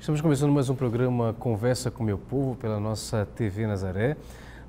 Estamos começando mais um programa Conversa com Meu Povo pela nossa TV Nazaré.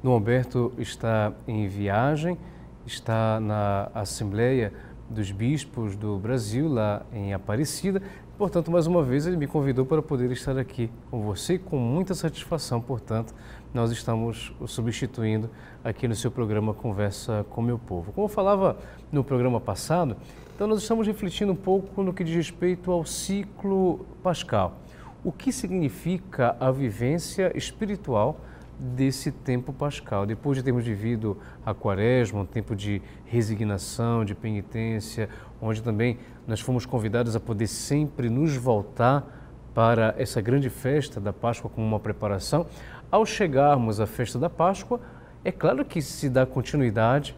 No Alberto está em viagem, está na Assembleia dos Bispos do Brasil, lá em Aparecida. Portanto, mais uma vez, ele me convidou para poder estar aqui com você com muita satisfação. Portanto, nós estamos o substituindo aqui no seu programa Conversa com Meu Povo. Como eu falava no programa passado, então nós estamos refletindo um pouco no que diz respeito ao ciclo pascal o que significa a vivência espiritual desse tempo pascal. Depois de termos vivido a quaresma, um tempo de resignação, de penitência, onde também nós fomos convidados a poder sempre nos voltar para essa grande festa da Páscoa como uma preparação, ao chegarmos à festa da Páscoa, é claro que se dá continuidade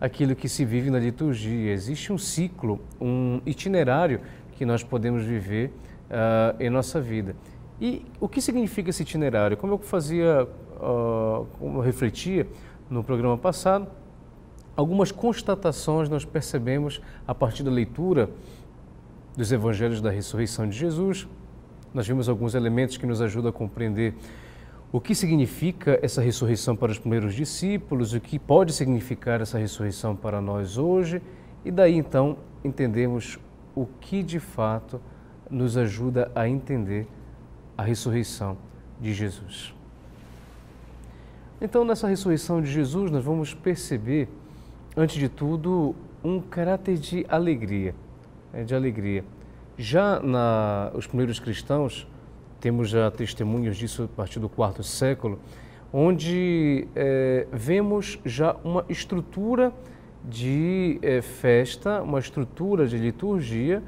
àquilo que se vive na liturgia. Existe um ciclo, um itinerário que nós podemos viver uh, em nossa vida. E o que significa esse itinerário? Como eu fazia, uh, como eu refletia no programa passado, algumas constatações nós percebemos a partir da leitura dos Evangelhos da Ressurreição de Jesus. Nós vimos alguns elementos que nos ajudam a compreender o que significa essa ressurreição para os primeiros discípulos, o que pode significar essa ressurreição para nós hoje, e daí então entendemos o que de fato nos ajuda a entender a ressurreição de Jesus. Então, nessa ressurreição de Jesus, nós vamos perceber, antes de tudo, um caráter de alegria, é, de alegria. Já na, os primeiros cristãos, temos já testemunhos disso a partir do quarto século, onde é, vemos já uma estrutura de é, festa, uma estrutura de liturgia,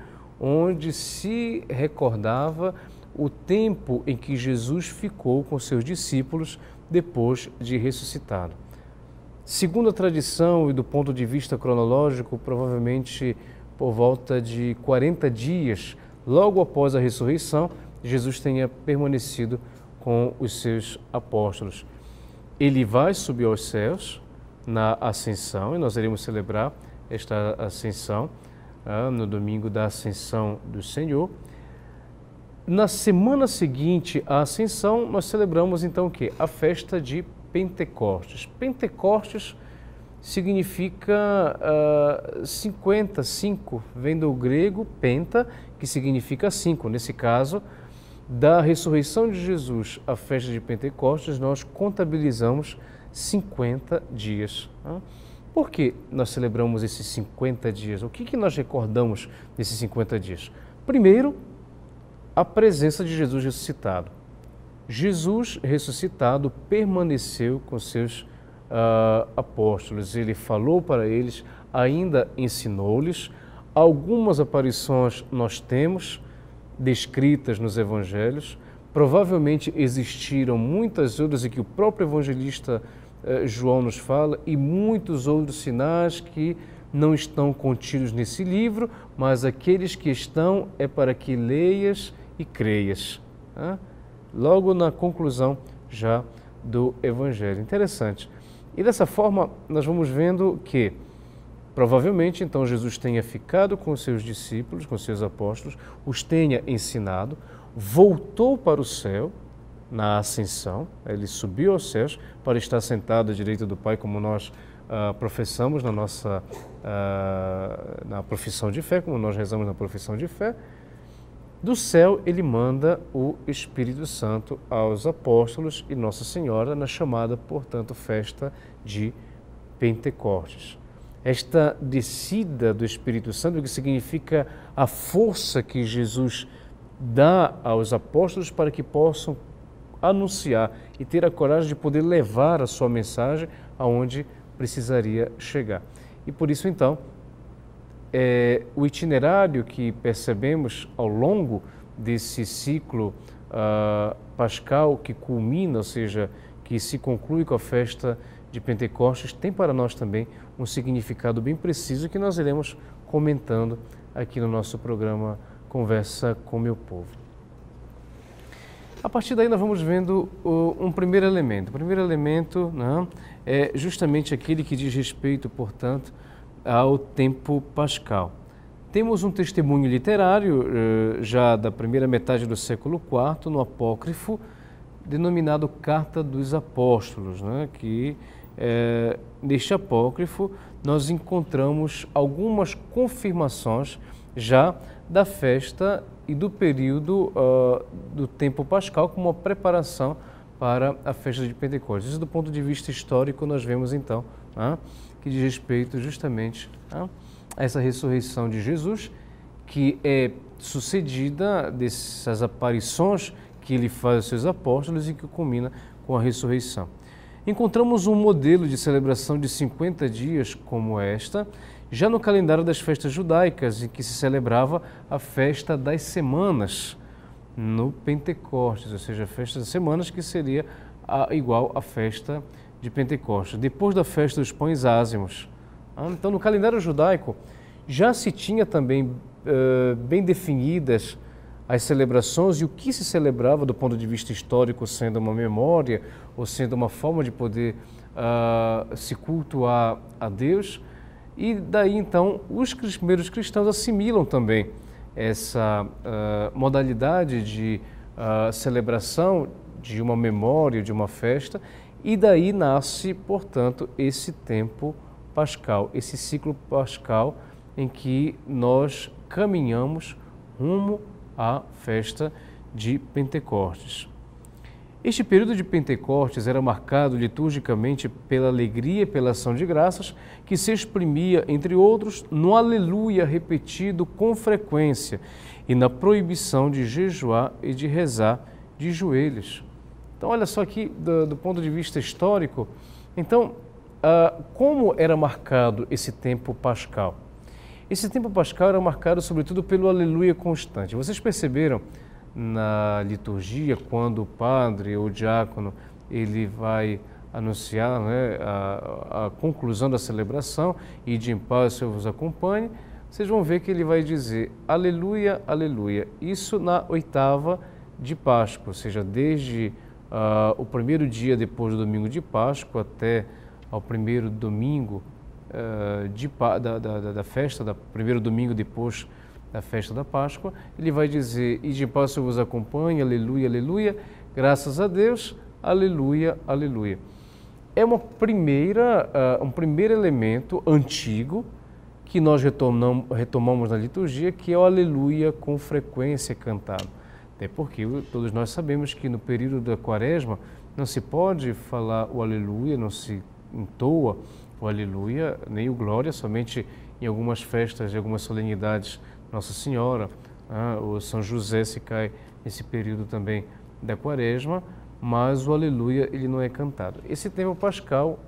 onde se recordava o tempo em que Jesus ficou com seus discípulos depois de ressuscitado. Segundo a tradição e do ponto de vista cronológico, provavelmente por volta de 40 dias, logo após a ressurreição, Jesus tenha permanecido com os seus apóstolos. Ele vai subir aos céus na ascensão e nós iremos celebrar esta ascensão. Ah, no domingo da Ascensão do Senhor. Na semana seguinte à Ascensão, nós celebramos então o quê? A festa de Pentecostes. Pentecostes significa uh, 55, vem do grego penta, que significa 5. Nesse caso, da ressurreição de Jesus à festa de Pentecostes, nós contabilizamos 50 dias. Né? Por que nós celebramos esses 50 dias? O que, que nós recordamos nesses 50 dias? Primeiro, a presença de Jesus ressuscitado. Jesus ressuscitado permaneceu com seus uh, apóstolos, ele falou para eles, ainda ensinou-lhes. Algumas aparições nós temos descritas nos evangelhos, provavelmente existiram muitas outras e que o próprio evangelista eh, João nos fala e muitos outros sinais que não estão contidos nesse livro, mas aqueles que estão é para que leias e creias. Tá? Logo na conclusão já do Evangelho. Interessante. E dessa forma nós vamos vendo que provavelmente então Jesus tenha ficado com seus discípulos, com seus apóstolos, os tenha ensinado, voltou para o céu na ascensão, ele subiu aos céus para estar sentado à direita do Pai, como nós uh, professamos na nossa uh, na profissão de fé, como nós rezamos na profissão de fé. Do céu ele manda o Espírito Santo aos apóstolos e Nossa Senhora na chamada, portanto, festa de Pentecostes. Esta descida do Espírito Santo, que significa a força que Jesus dá aos apóstolos para que possam anunciar e ter a coragem de poder levar a sua mensagem aonde precisaria chegar. E por isso, então, é, o itinerário que percebemos ao longo desse ciclo uh, pascal que culmina, ou seja, que se conclui com a festa de Pentecostes, tem para nós também um significado bem preciso que nós iremos comentando aqui no nosso programa Conversa com Meu Povo. A partir daí nós vamos vendo um primeiro elemento. O primeiro elemento né, é justamente aquele que diz respeito, portanto, ao tempo pascal. Temos um testemunho literário eh, já da primeira metade do século IV, no apócrifo, denominado Carta dos Apóstolos, né, que é, neste apócrifo nós encontramos algumas confirmações já da festa e do período uh, do tempo pascal como uma preparação para a festa de Pentecostes. Isso do ponto de vista histórico nós vemos então ah, que diz respeito justamente ah, a essa ressurreição de Jesus que é sucedida dessas aparições que ele faz aos seus apóstolos e que culmina com a ressurreição. Encontramos um modelo de celebração de 50 dias como esta, já no calendário das festas judaicas, em que se celebrava a festa das semanas no Pentecostes, ou seja, a festa das semanas que seria a, igual à festa de Pentecostes, depois da festa dos pães ázimos. Ah, então, no calendário judaico, já se tinha também uh, bem definidas as celebrações e o que se celebrava do ponto de vista histórico, sendo uma memória ou sendo uma forma de poder uh, se cultuar a Deus e daí então os primeiros cristãos assimilam também essa uh, modalidade de uh, celebração de uma memória, de uma festa, e daí nasce, portanto, esse tempo pascal, esse ciclo pascal em que nós caminhamos rumo à festa de Pentecostes. Este período de Pentecostes era marcado liturgicamente pela alegria e pela ação de graças, que se exprimia, entre outros, no aleluia repetido com frequência e na proibição de jejuar e de rezar de joelhos. Então, olha só aqui, do, do ponto de vista histórico, então, ah, como era marcado esse tempo pascal? Esse tempo pascal era marcado, sobretudo, pelo aleluia constante. Vocês perceberam na liturgia, quando o padre ou o diácono ele vai anunciar né, a, a, conclusão da celebração e de em paz o Senhor vos acompanhe, vocês vão ver que ele vai dizer aleluia, aleluia. Isso na oitava de Páscoa, ou seja, desde uh, o primeiro dia depois do domingo de Páscoa até ao primeiro domingo uh, de, da, da, da, festa, da primeiro domingo depois da festa da Páscoa, ele vai dizer: E de passo eu vos acompanho, aleluia, aleluia, graças a Deus, aleluia, aleluia. É uma primeira, uh, um primeiro elemento antigo que nós retomamos, retomamos na liturgia, que é o aleluia com frequência cantado. Até porque todos nós sabemos que no período da quaresma não se pode falar o aleluia, não se entoa o aleluia, nem o glória, somente em algumas festas, em algumas solenidades nossa Senhora, ah, o São José se cai nesse período também da quaresma, mas o Aleluia ele não é cantado. Esse tema pascal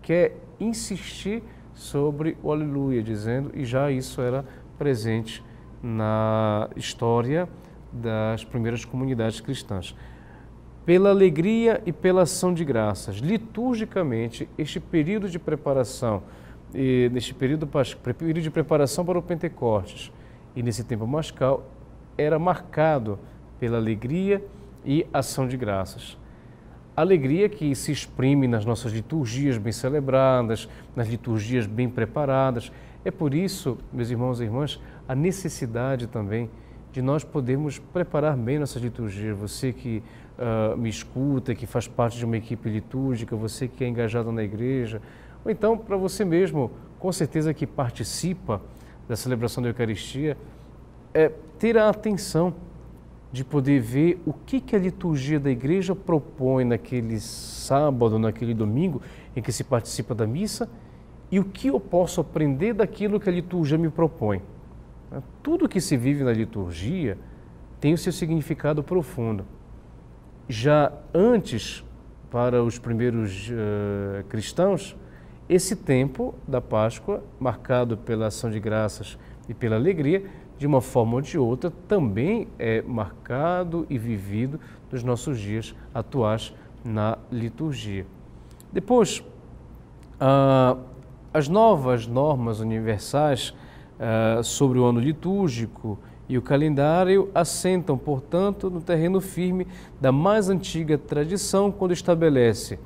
quer insistir sobre o Aleluia, dizendo, e já isso era presente na história das primeiras comunidades cristãs. Pela alegria e pela ação de graças, liturgicamente, este período de preparação, neste período, período de preparação para o Pentecostes, e nesse tempo mascal era marcado pela alegria e ação de graças. Alegria que se exprime nas nossas liturgias bem celebradas, nas liturgias bem preparadas. É por isso, meus irmãos e irmãs, a necessidade também de nós podermos preparar bem nossas liturgias. Você que uh, me escuta, que faz parte de uma equipe litúrgica, você que é engajado na igreja, ou então para você mesmo, com certeza que participa da celebração da Eucaristia, é ter a atenção de poder ver o que, que a liturgia da igreja propõe naquele sábado, naquele domingo em que se participa da missa e o que eu posso aprender daquilo que a liturgia me propõe. Tudo que se vive na liturgia tem o seu significado profundo. Já antes, para os primeiros uh, cristãos, esse tempo da Páscoa, marcado pela ação de graças e pela alegria, de uma forma ou de outra, também é marcado e vivido nos nossos dias atuais na liturgia. Depois, ah, as novas normas universais ah, sobre o ano litúrgico e o calendário assentam, portanto, no terreno firme da mais antiga tradição, quando estabelece.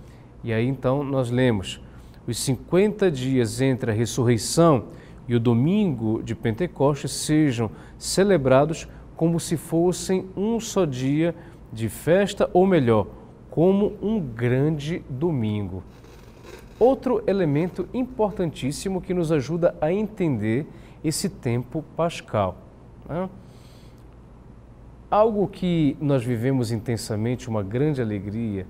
E aí então nós lemos os 50 dias entre a ressurreição e o domingo de Pentecostes sejam celebrados como se fossem um só dia de festa, ou melhor, como um grande domingo. Outro elemento importantíssimo que nos ajuda a entender esse tempo pascal. Né? Algo que nós vivemos intensamente, uma grande alegria,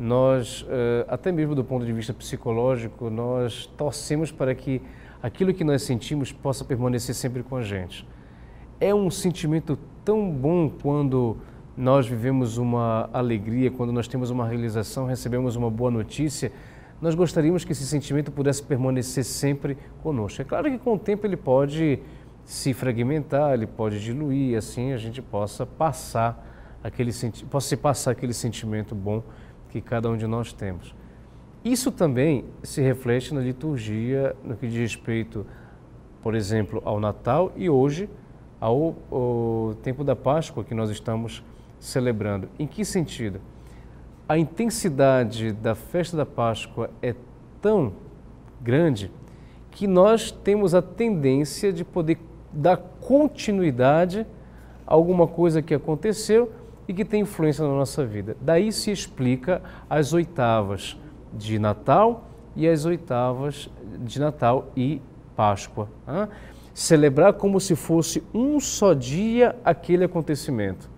nós, eh, até mesmo do ponto de vista psicológico, nós torcemos para que aquilo que nós sentimos possa permanecer sempre com a gente. É um sentimento tão bom quando nós vivemos uma alegria, quando nós temos uma realização, recebemos uma boa notícia. Nós gostaríamos que esse sentimento pudesse permanecer sempre conosco. É claro que com o tempo ele pode se fragmentar, ele pode diluir, assim a gente possa passar aquele possa se passar aquele sentimento bom que cada um de nós temos. Isso também se reflete na liturgia no que diz respeito, por exemplo, ao Natal e hoje ao, ao tempo da Páscoa que nós estamos celebrando. Em que sentido? A intensidade da festa da Páscoa é tão grande que nós temos a tendência de poder dar continuidade a alguma coisa que aconteceu e que tem influência na nossa vida. Daí se explica as oitavas de Natal e as oitavas de Natal e Páscoa. Né? Celebrar como se fosse um só dia aquele acontecimento.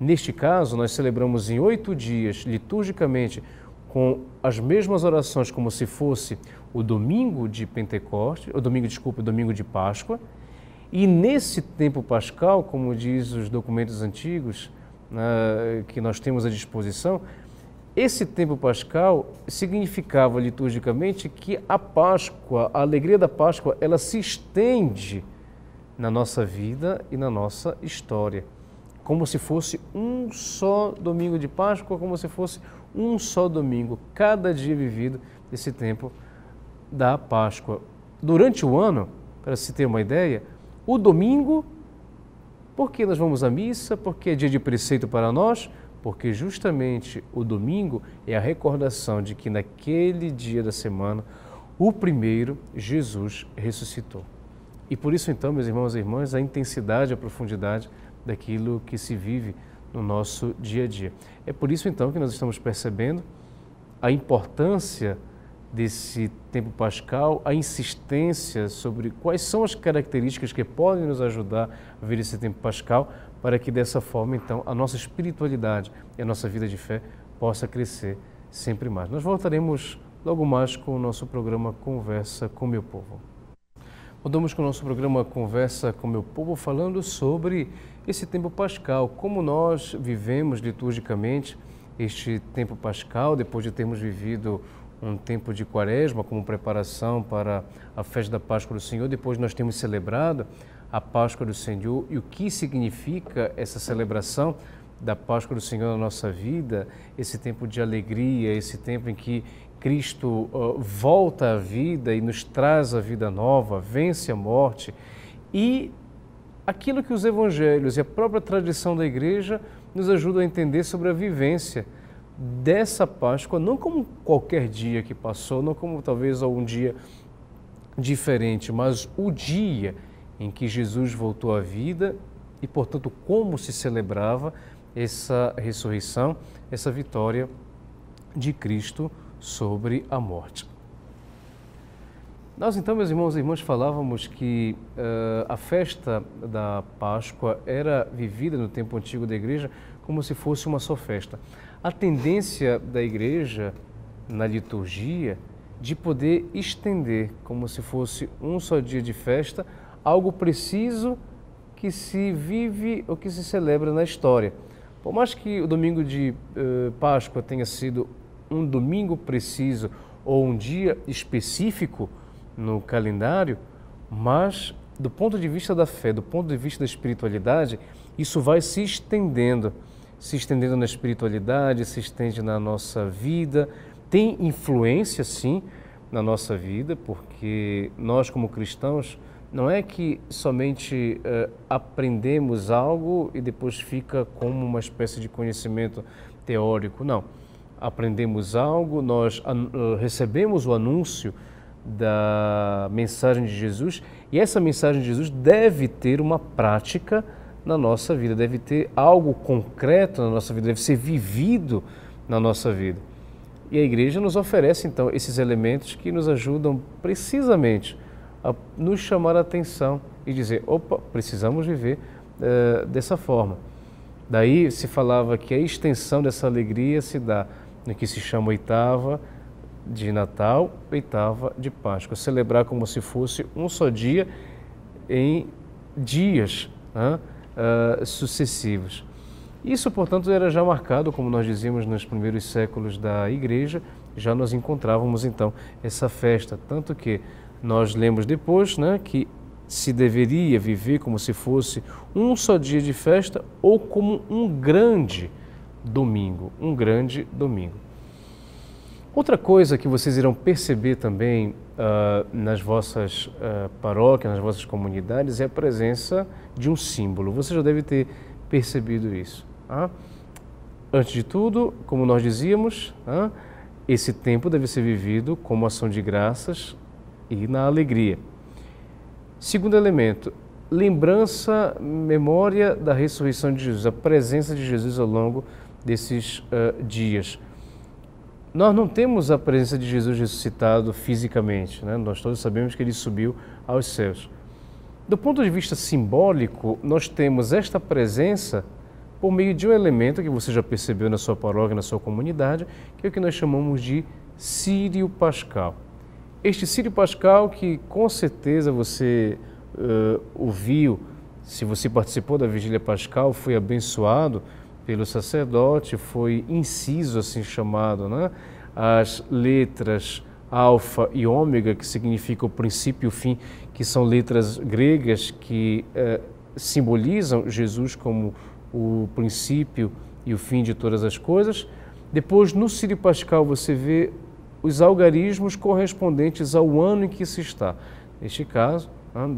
Neste caso, nós celebramos em oito dias, liturgicamente, com as mesmas orações como se fosse o domingo de Pentecostes, o domingo, desculpa, o domingo de Páscoa. E nesse tempo pascal, como diz os documentos antigos, que nós temos à disposição, esse tempo pascal significava liturgicamente que a Páscoa, a alegria da Páscoa, ela se estende na nossa vida e na nossa história, como se fosse um só domingo de Páscoa, como se fosse um só domingo, cada dia vivido esse tempo da Páscoa. Durante o ano, para se ter uma ideia, o domingo por que nós vamos à missa? Porque é dia de preceito para nós? Porque justamente o domingo é a recordação de que naquele dia da semana, o primeiro, Jesus ressuscitou. E por isso, então, meus irmãos e irmãs, a intensidade, a profundidade daquilo que se vive no nosso dia a dia. É por isso, então, que nós estamos percebendo a importância desse tempo pascal, a insistência sobre quais são as características que podem nos ajudar a ver esse tempo pascal, para que dessa forma, então, a nossa espiritualidade e a nossa vida de fé possa crescer sempre mais. Nós voltaremos logo mais com o nosso programa Conversa com Meu Povo. Voltamos com o nosso programa Conversa com Meu Povo, falando sobre esse tempo pascal, como nós vivemos liturgicamente este tempo pascal, depois de termos vivido um tempo de quaresma como preparação para a festa da Páscoa do Senhor. Depois nós temos celebrado a Páscoa do Senhor e o que significa essa celebração da Páscoa do Senhor na nossa vida, esse tempo de alegria, esse tempo em que Cristo uh, volta à vida e nos traz a vida nova, vence a morte. E aquilo que os evangelhos e a própria tradição da igreja nos ajudam a entender sobre a vivência dessa Páscoa, não como qualquer dia que passou, não como talvez algum dia diferente, mas o dia em que Jesus voltou à vida e, portanto, como se celebrava essa ressurreição, essa vitória de Cristo sobre a morte. Nós então, meus irmãos e irmãs, falávamos que uh, a festa da Páscoa era vivida no tempo antigo da igreja como se fosse uma só festa a tendência da igreja na liturgia de poder estender, como se fosse um só dia de festa, algo preciso que se vive ou que se celebra na história. Por mais que o domingo de eh, Páscoa tenha sido um domingo preciso ou um dia específico no calendário, mas do ponto de vista da fé, do ponto de vista da espiritualidade, isso vai se estendendo se estendendo na espiritualidade, se estende na nossa vida, tem influência, sim, na nossa vida, porque nós, como cristãos, não é que somente uh, aprendemos algo e depois fica como uma espécie de conhecimento teórico, não. Aprendemos algo, nós uh, recebemos o anúncio da mensagem de Jesus e essa mensagem de Jesus deve ter uma prática na nossa vida, deve ter algo concreto na nossa vida, deve ser vivido na nossa vida. E a igreja nos oferece então esses elementos que nos ajudam precisamente a nos chamar a atenção e dizer: opa, precisamos viver eh, dessa forma. Daí se falava que a extensão dessa alegria se dá no que se chama oitava de Natal, oitava de Páscoa. Celebrar como se fosse um só dia em dias. Né? uh, sucessivos. Isso, portanto, era já marcado, como nós dizíamos, nos primeiros séculos da Igreja, já nós encontrávamos então essa festa, tanto que nós lemos depois né, que se deveria viver como se fosse um só dia de festa ou como um grande domingo, um grande domingo. Outra coisa que vocês irão perceber também uh, nas vossas uh, paróquias, nas vossas comunidades, é a presença de um símbolo. Você já deve ter percebido isso. Tá? Antes de tudo, como nós dizíamos, tá? esse tempo deve ser vivido como ação de graças e na alegria. Segundo elemento, lembrança, memória da ressurreição de Jesus, a presença de Jesus ao longo desses uh, dias. Nós não temos a presença de Jesus ressuscitado fisicamente, né? nós todos sabemos que ele subiu aos céus. Do ponto de vista simbólico, nós temos esta presença por meio de um elemento que você já percebeu na sua paróquia, na sua comunidade, que é o que nós chamamos de Sírio Pascal. Este Sírio Pascal, que com certeza você uh, ouviu, se você participou da Vigília Pascal, foi abençoado pelo sacerdote, foi inciso assim chamado, né? as letras alfa e ômega, que significa o princípio e o fim, que são letras gregas que eh, simbolizam Jesus como o princípio e o fim de todas as coisas. Depois, no Círio Pascal, você vê os algarismos correspondentes ao ano em que se está. Neste caso,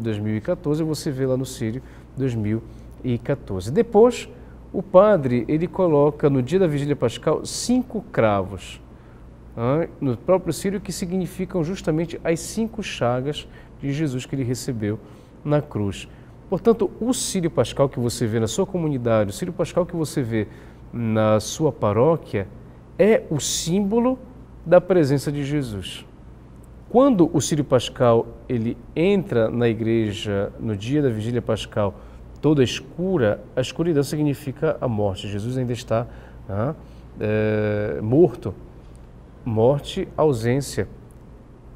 2014, né, você vê lá no Sírio 2014. Depois, o padre, ele coloca no dia da vigília pascal cinco cravos no próprio Sírio, que significam justamente as cinco chagas de Jesus que ele recebeu na cruz. Portanto, o Sírio Pascal que você vê na sua comunidade, o Sírio Pascal que você vê na sua paróquia, é o símbolo da presença de Jesus. Quando o Sírio Pascal ele entra na igreja no dia da vigília pascal toda escura, a escuridão significa a morte. Jesus ainda está é, morto. Morte, ausência.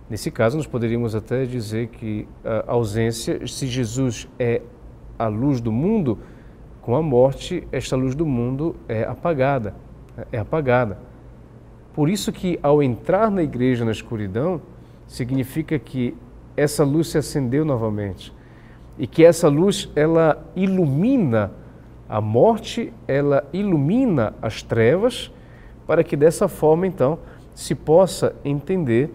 Nesse caso, nós poderíamos até dizer que a ausência, se Jesus é a luz do mundo, com a morte, esta luz do mundo é apagada. É apagada. Por isso que ao entrar na igreja na escuridão, significa que essa luz se acendeu novamente e que essa luz ela ilumina a morte, ela ilumina as trevas, para que dessa forma então se possa entender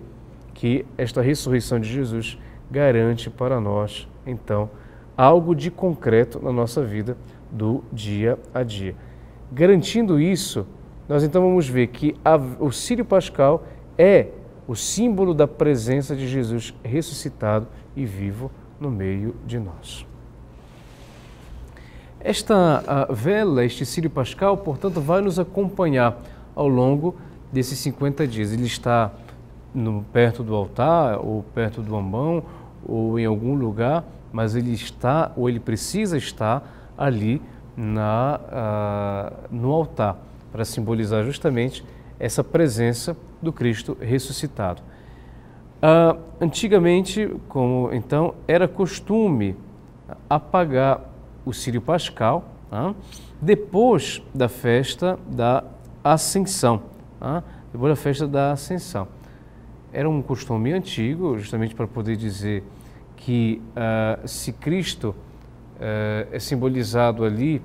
que esta ressurreição de Jesus garante para nós então algo de concreto na nossa vida do dia a dia. Garantindo isso, nós então vamos ver que a, o Sírio Pascal é o símbolo da presença de Jesus ressuscitado e vivo no meio de nós. Esta ah, vela, este Círio Pascal, portanto, vai nos acompanhar ao longo desses 50 dias. Ele está no, perto do altar, ou perto do ambão, ou em algum lugar, mas ele está, ou ele precisa estar ali na, ah, no altar, para simbolizar justamente essa presença do Cristo ressuscitado. Ah, antigamente, como então, era costume apagar o Sírio Pascal ah, depois da festa da Ascensão. Ah, depois da festa da Ascensão. Era um costume antigo, justamente para poder dizer que ah, se Cristo eh, é simbolizado ali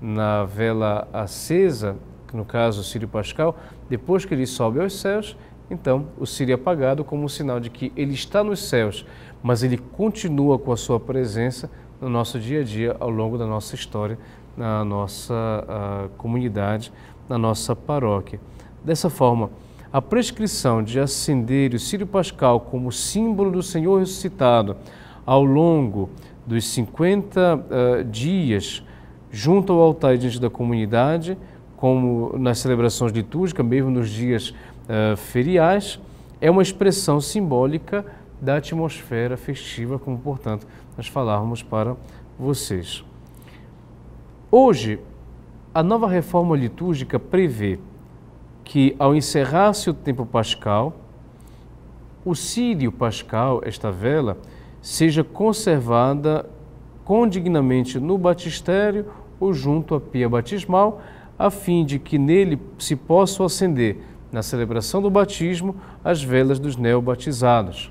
na vela acesa, no caso o Sírio Pascal, depois que ele sobe aos céus, então, o Sírio é apagado como um sinal de que ele está nos céus, mas ele continua com a sua presença no nosso dia a dia, ao longo da nossa história, na nossa ah, comunidade, na nossa paróquia. Dessa forma, a prescrição de acender o Sírio Pascal como símbolo do Senhor ressuscitado ao longo dos 50 uh, ah, dias junto ao altar diante da comunidade, como nas celebrações litúrgicas, mesmo nos dias eh, feriais, é uma expressão simbólica da atmosfera festiva, como portanto nós falarmos para vocês. Hoje, a nova reforma litúrgica prevê que, ao encerrar-se o tempo pascal, o sírio pascal, esta vela, seja conservada condignamente no batistério ou junto à pia batismal, a fim de que nele se possam acender na celebração do batismo, as velas dos neobatizados.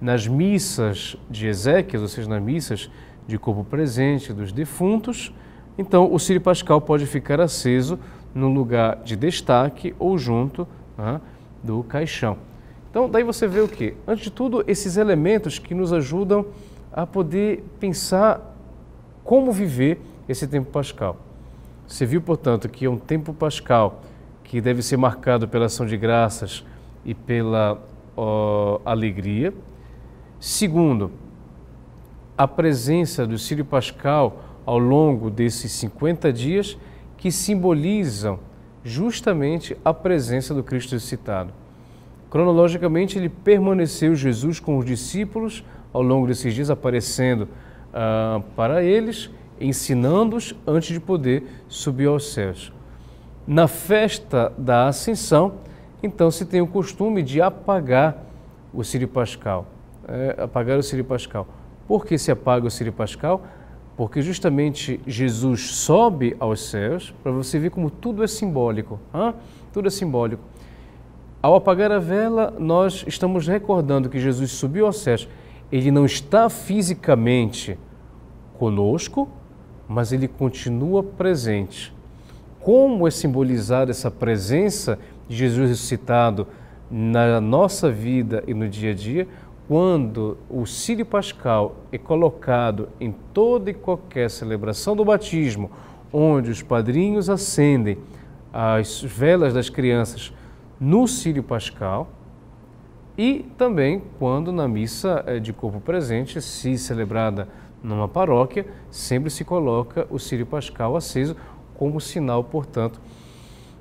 Nas missas de Ezequias, ou seja, nas missas de corpo presente dos defuntos, então o Círio Pascal pode ficar aceso no lugar de destaque ou junto né, do caixão. Então, daí você vê o que? Antes de tudo, esses elementos que nos ajudam a poder pensar como viver esse tempo pascal. Você viu, portanto, que é um tempo pascal que deve ser marcado pela ação de graças e pela ó, alegria. Segundo, a presença do Círio Pascal ao longo desses 50 dias que simbolizam justamente a presença do Cristo ressuscitado. Cronologicamente, ele permaneceu Jesus com os discípulos ao longo desses dias, aparecendo ah, para eles, ensinando-os antes de poder subir aos céus na festa da Ascensão, então se tem o costume de apagar o Círio Pascal. É, apagar o Círio Pascal. Por que se apaga o Círio Pascal? Porque justamente Jesus sobe aos céus, para você ver como tudo é simbólico. Hein? Tudo é simbólico. Ao apagar a vela, nós estamos recordando que Jesus subiu aos céus. Ele não está fisicamente conosco, mas ele continua presente como é simbolizada essa presença de Jesus ressuscitado na nossa vida e no dia a dia, quando o Sírio Pascal é colocado em toda e qualquer celebração do batismo, onde os padrinhos acendem as velas das crianças no Sírio Pascal, e também quando na missa eh, de corpo presente, se celebrada numa paróquia, sempre se coloca o Sírio Pascal aceso, como sinal, portanto,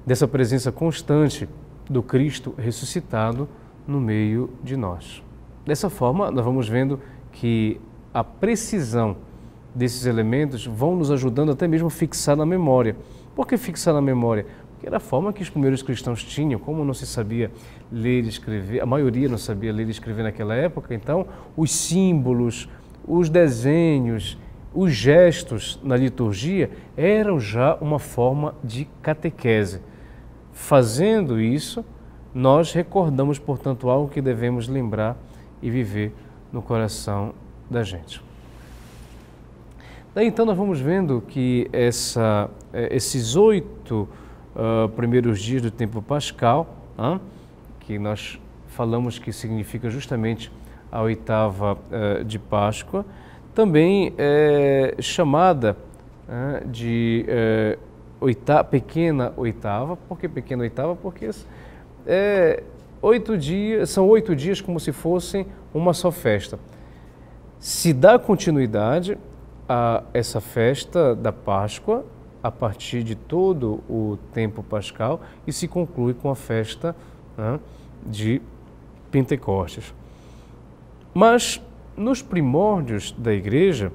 dessa presença constante do Cristo ressuscitado no meio de nós. Dessa forma, nós vamos vendo que a precisão desses elementos vão nos ajudando até mesmo a fixar na memória. Por que fixar na memória? Porque era a forma que os primeiros cristãos tinham, como não se sabia ler e escrever, a maioria não sabia ler e escrever naquela época, então os símbolos, os desenhos, os gestos na liturgia eram já uma forma de catequese. Fazendo isso, nós recordamos, portanto, algo que devemos lembrar e viver no coração da gente. Daí então nós vamos vendo que essa, eh, esses oito uh, primeiros dias do tempo pascal, uh, que nós falamos que significa justamente a oitava uh, de Páscoa, também é chamada né, de é, oita pequena oitava. Por que pequena oitava? Porque é, oito dias, são oito dias como se fossem uma só festa. Se dá continuidade a essa festa da Páscoa a partir de todo o tempo pascal e se conclui com a festa né, de Pentecostes. Mas nos primórdios da igreja,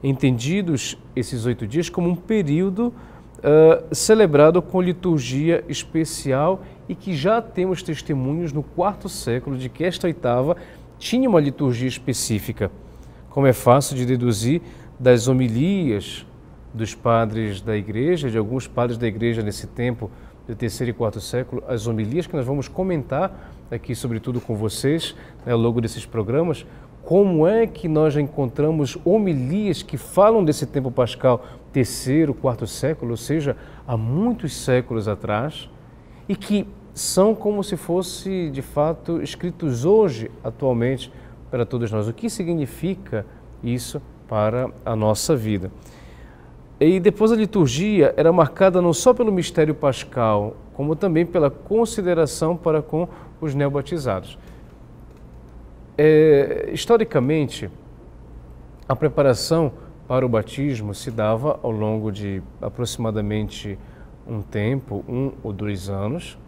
entendidos esses oito dias como um período uh, celebrado com liturgia especial e que já temos testemunhos no quarto século de que esta oitava tinha uma liturgia específica, como é fácil de deduzir das homilias dos padres da igreja, de alguns padres da igreja nesse tempo, terceiro e quarto século, as homilias que nós vamos comentar aqui, sobretudo com vocês, né, ao longo desses programas, como é que nós encontramos homilias que falam desse tempo pascal, terceiro, quarto século, ou seja, há muitos séculos atrás, e que são como se fosse de fato escritos hoje, atualmente, para todos nós. O que significa isso para a nossa vida? E depois a liturgia era marcada não só pelo mistério pascal, como também pela consideração para com os neobatizados. É, historicamente, a preparação para o batismo se dava ao longo de aproximadamente um tempo, um ou dois anos,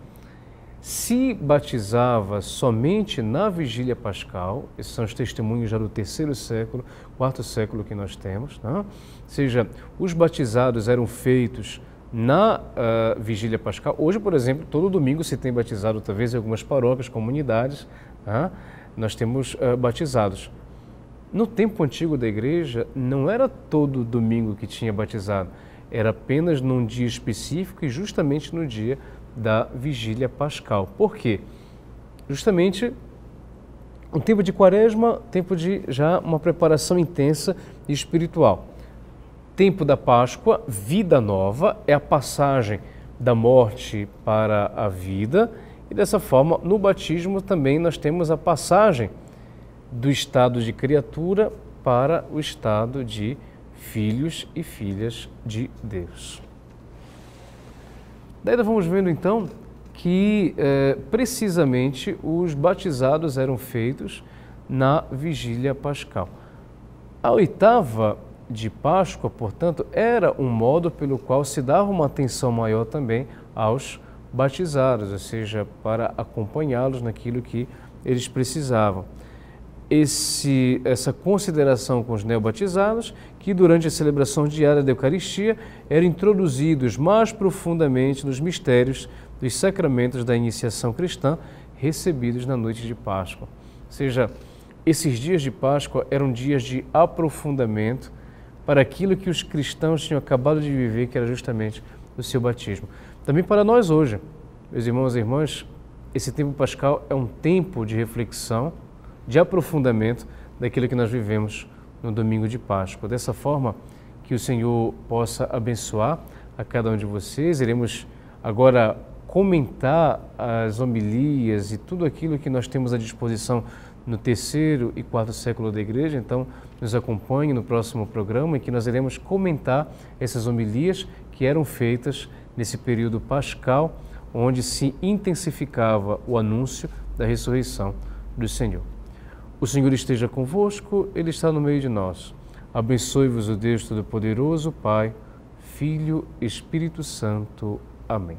se batizava somente na vigília pascal, esses são os testemunhos já do terceiro século, quarto século que nós temos, né? ou seja, os batizados eram feitos na uh, vigília pascal. Hoje, por exemplo, todo domingo se tem batizado, talvez em algumas paróquias, comunidades, né? nós temos uh, batizados. No tempo antigo da igreja, não era todo domingo que tinha batizado, era apenas num dia específico e justamente no dia da vigília pascal. Por quê? Justamente um tempo de quaresma, tempo de já uma preparação intensa e espiritual. Tempo da Páscoa, vida nova, é a passagem da morte para a vida. E dessa forma, no batismo também nós temos a passagem do estado de criatura para o estado de filhos e filhas de Deus. Daí nós vamos vendo então que é, precisamente os batizados eram feitos na vigília pascal. A oitava de Páscoa, portanto, era um modo pelo qual se dava uma atenção maior também aos batizados, ou seja, para acompanhá-los naquilo que eles precisavam esse, essa consideração com os neobatizados, que durante a celebração diária da Eucaristia eram introduzidos mais profundamente nos mistérios dos sacramentos da iniciação cristã recebidos na noite de Páscoa. Ou seja, esses dias de Páscoa eram dias de aprofundamento para aquilo que os cristãos tinham acabado de viver, que era justamente o seu batismo. Também para nós hoje, meus irmãos e irmãs, esse tempo pascal é um tempo de reflexão de aprofundamento daquilo que nós vivemos no domingo de Páscoa. Dessa forma, que o Senhor possa abençoar a cada um de vocês. Iremos agora comentar as homilias e tudo aquilo que nós temos à disposição no terceiro e quarto século da igreja. Então, nos acompanhe no próximo programa em que nós iremos comentar essas homilias que eram feitas nesse período pascal, onde se intensificava o anúncio da ressurreição do Senhor. O Senhor esteja convosco, Ele está no meio de nós. Abençoe-vos o Deus Todo-Poderoso, Pai, Filho, Espírito Santo. Amém.